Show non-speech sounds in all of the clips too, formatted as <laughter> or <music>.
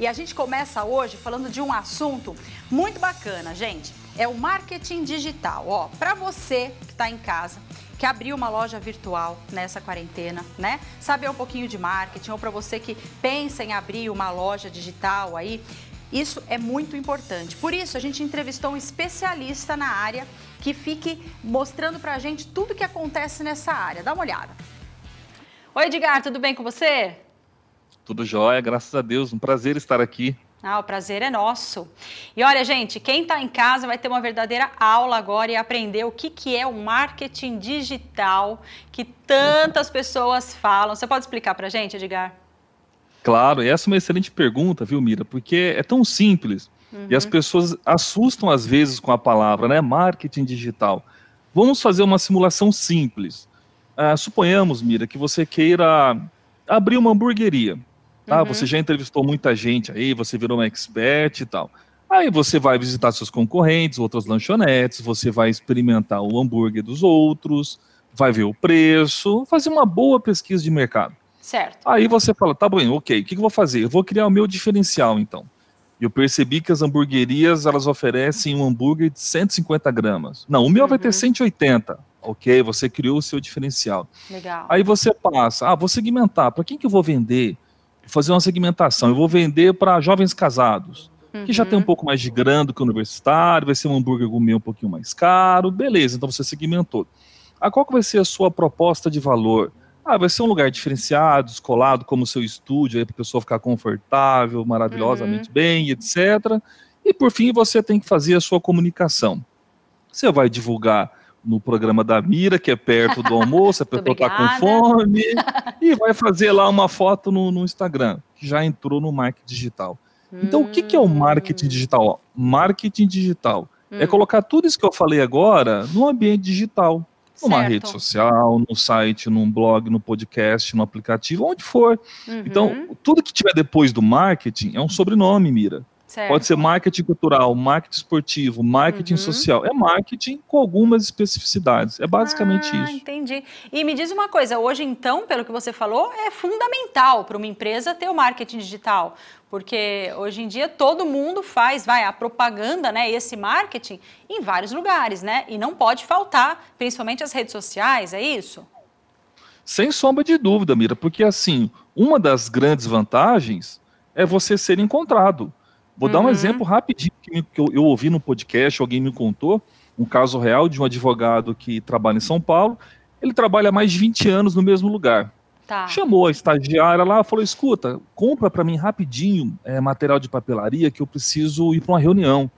E a gente começa hoje falando de um assunto muito bacana, gente. É o marketing digital. Ó, para você que está em casa, que abriu uma loja virtual nessa quarentena, né? Saber um pouquinho de marketing ou para você que pensa em abrir uma loja digital aí, isso é muito importante. Por isso, a gente entrevistou um especialista na área que fique mostrando para a gente tudo que acontece nessa área. Dá uma olhada. Oi, Edgar, tudo bem com você? Tudo jóia, graças a Deus. Um prazer estar aqui. Ah, o prazer é nosso. E olha, gente, quem está em casa vai ter uma verdadeira aula agora e aprender o que, que é o marketing digital que tantas pessoas falam. Você pode explicar para a gente, Edgar? Claro, essa é uma excelente pergunta, viu, Mira? Porque é tão simples uhum. e as uhum. pessoas assustam às vezes com a palavra, né? Marketing digital. Vamos fazer uma simulação simples. Uh, suponhamos, Mira, que você queira abrir uma hamburgueria. Tá? Uhum. Você já entrevistou muita gente aí, você virou uma expert e tal. Aí você vai visitar seus concorrentes, outras lanchonetes, você vai experimentar o hambúrguer dos outros, vai ver o preço, fazer uma boa pesquisa de mercado. Certo. Aí você fala, tá bom, ok, o que, que eu vou fazer? Eu vou criar o meu diferencial, então. Eu percebi que as hamburguerias, elas oferecem um hambúrguer de 150 gramas. Não, o meu uhum. vai ter 180. Uhum. Ok, você criou o seu diferencial. Legal. Aí você passa, ah, vou segmentar, para quem que eu vou vender? fazer uma segmentação. Eu vou vender para jovens casados, uhum. que já tem um uhum. pouco mais de grana do que o universitário, vai ser um hambúrguer gourmet um pouquinho mais caro, beleza, então você segmentou. a ah, qual que vai ser a sua proposta de valor? Ah, vai ser um lugar diferenciado, descolado, como o seu estúdio, para a pessoa ficar confortável, maravilhosamente uhum. bem, etc. E por fim, você tem que fazer a sua comunicação. Você vai divulgar no programa da Mira, que é perto do almoço, a <laughs> pessoa está com fome, e vai fazer lá uma foto no, no Instagram, que já entrou no marketing digital. Hum. Então, o que, que é o hum. marketing digital? marketing digital é hum. é colocar tudo isso que eu falei agora no ambiente digital. Numa certo. rede social, no site, num blog, no podcast, no aplicativo, onde for. Então, uhum. Então, tudo que tiver depois do marketing é um sobrenome, Mira. Certo. Pode ser marketing cultural, marketing esportivo, marketing uhum. social. É marketing com algumas especificidades. É basicamente ah, isso. Entendi. E me diz uma coisa: hoje, então, pelo que você falou, é fundamental para uma empresa ter o marketing digital. Porque hoje em dia todo mundo faz, vai, a propaganda, né, esse marketing em vários lugares, né? E não pode faltar, principalmente as redes sociais, é isso? Sem sombra de dúvida, Mira, porque assim, uma das grandes vantagens é você ser encontrado. Vou uhum. dar um uhum. exemplo rapidinho que, eu, eu ouvi no podcast, alguém me contou, um caso real de um advogado que trabalha em São Paulo. Ele trabalha há mais de 20 anos no mesmo lugar. Tá. Chamou a estagiária lá, falou: escuta, compra para mim rapidinho é, material de papelaria que eu preciso ir para uma reunião.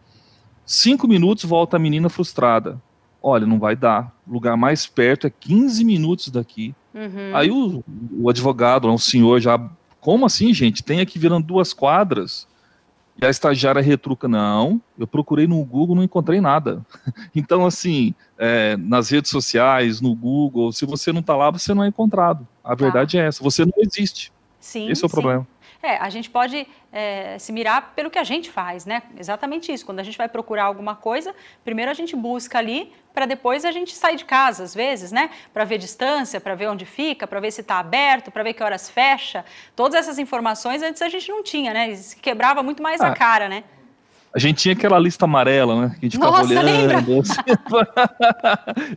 Cinco minutos, volta a menina frustrada. Olha, não vai dar. O lugar mais perto é 15 minutos daqui. Uhum. Aí o, o advogado, um senhor já. Como assim, gente? Tem aqui virando duas quadras. E a estagiária retruca: não, eu procurei no Google, não encontrei nada. <laughs> Então, assim, é, nas redes sociais, no Google, se você não está lá, você não é encontrado. A tá. verdade é essa: você não existe. Sim, Esse é o sim. problema. É, a gente pode é, se mirar pelo que a gente faz, né? Exatamente isso. Quando a gente vai procurar alguma coisa, primeiro a gente busca ali, para depois a gente sair de casa, às vezes, né? Para ver distância, para ver onde fica, para ver se está aberto, para ver que horas fecha. Todas essas informações antes a gente não tinha, né? Quebrava muito mais ah. a cara, né? A gente tinha aquela lista amarela, né? Que a gente Nossa, ficava olhando. <laughs> Assim,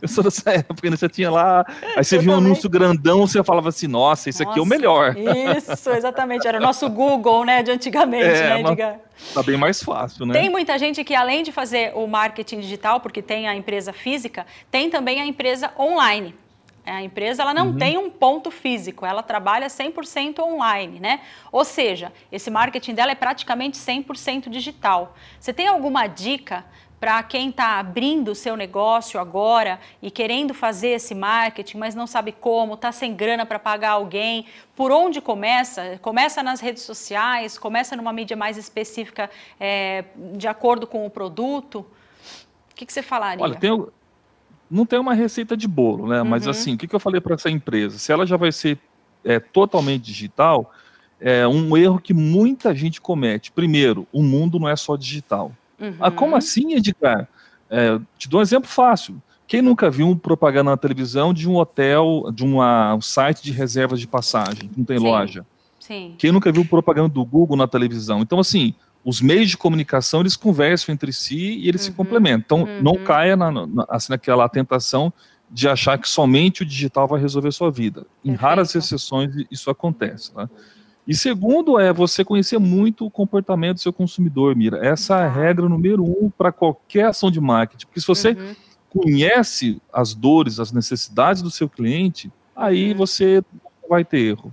<laughs> eu sou dessa época, né? Você tinha lá. É, aí você via viu um anúncio grandão, você falava assim: Nossa, isso aqui é o melhor. Isso, exatamente. Era o nosso Google, né? De antigamente, é, né? Uma... Diga... Tá bem mais fácil, né? Tem muita gente que, além de fazer o marketing digital, porque tem a empresa física, tem também a empresa online. A empresa ela não uhum. tem um ponto físico, ela trabalha 100% online, né? Ou seja, esse marketing dela é praticamente 100% digital. Você tem alguma dica para quem está abrindo o seu negócio agora e querendo fazer esse marketing, mas não sabe como, está sem grana para pagar alguém, por onde começa? Começa nas redes sociais, começa numa mídia mais específica é, de acordo com o produto? O que, que você falaria? Olha, tem, não tem uma receita de bolo, né? Uhum. Mas assim, o que, que eu falei para essa empresa? Se ela já vai ser é, totalmente digital, é um erro que muita gente comete. Primeiro, o mundo não é só digital. Uhum. Ah, como assim, Edgar? É, te dou um exemplo fácil. Quem nunca viu um propaganda na televisão de um hotel, de uma, um site de reservas de passagem, não tem Sim. loja? Sim. Quem nunca viu propaganda do Google na televisão? Então, assim, os meios de comunicação eles conversam entre si e eles uhum, se complementam. Então, uhum. não caia na, na, assim, naquela tentação de achar que somente o digital vai resolver sua vida. Em Perfeito. raras exceções isso acontece. Né? E segundo é você conhecer muito o comportamento do seu consumidor, Mira. Essa é a tá. regra número um para qualquer ação de marketing. Porque se você uhum. conhece as dores, as necessidades do seu cliente, aí uhum. você vai ter erro.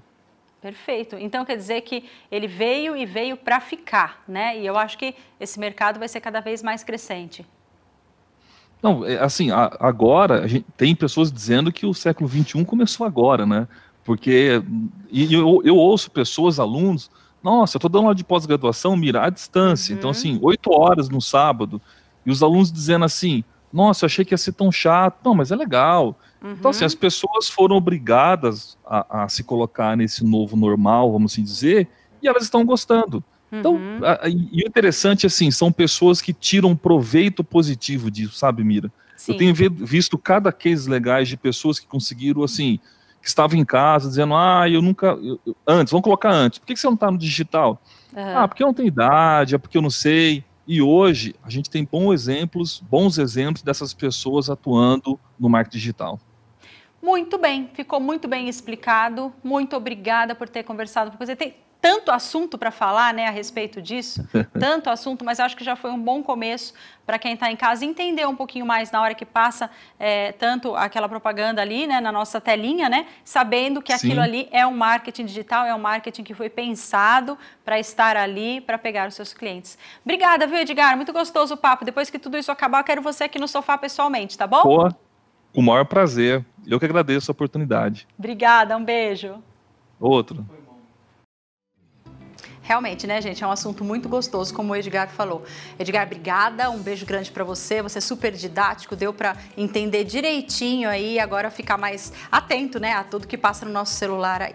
Perfeito. Então quer dizer que ele veio e veio para ficar, né? E eu acho que esse mercado vai ser cada vez mais crescente. Não, é, assim, agora tem pessoas dizendo que o século XXI começou agora, né? Porque e eu, eu ouço pessoas, alunos, nossa, eu estou dando aula de pós-graduação, mirar à distância. Então, uhum. Então, assim, oito horas no sábado, e os alunos dizendo assim, nossa, achei que ia ser tão chato. Não, mas é legal. Uhum. Então, assim, uhum. as pessoas foram obrigadas a, a, se colocar nesse novo normal, vamos assim dizer, e elas estão gostando. Então, uhum. Então, a, e o interessante, assim, são pessoas que tiram proveito positivo disso, sabe, Mira? Sim. Eu tenho visto cada case legais de pessoas que conseguiram, assim, que estavam em casa dizendo, ah, eu nunca. Eu, eu, antes, vamos colocar antes, por que, que você não está no digital? Uhum. Ah, porque eu não tenho idade, é porque eu não sei. E hoje a gente tem bons exemplos, bons exemplos dessas pessoas atuando no marketing digital. Muito bem, ficou muito bem explicado. Muito obrigada por ter conversado com você. Tem tanto assunto para falar né, a respeito disso, <laughs> tanto assunto, mas acho que já foi um bom começo para quem está em casa entender um pouquinho mais na hora que passa é, tanto aquela propaganda ali né, na nossa telinha, né, sabendo que Sim. aquilo ali é um marketing digital, é um marketing que foi pensado para estar ali, para pegar os seus clientes. Obrigada, viu, Edgar? Muito gostoso o papo. Depois que tudo isso acabar, eu quero você aqui no sofá pessoalmente, tá bom? Boa. O maior prazer. Eu que agradeço a oportunidade. Obrigada, um beijo. Outro. Realmente, né, gente? É um assunto muito gostoso, como o Edgar falou. Edgar, obrigada, um beijo grande para você. Você é super didático, deu para entender direitinho aí agora ficar mais atento, né, a tudo que passa no nosso celular aí.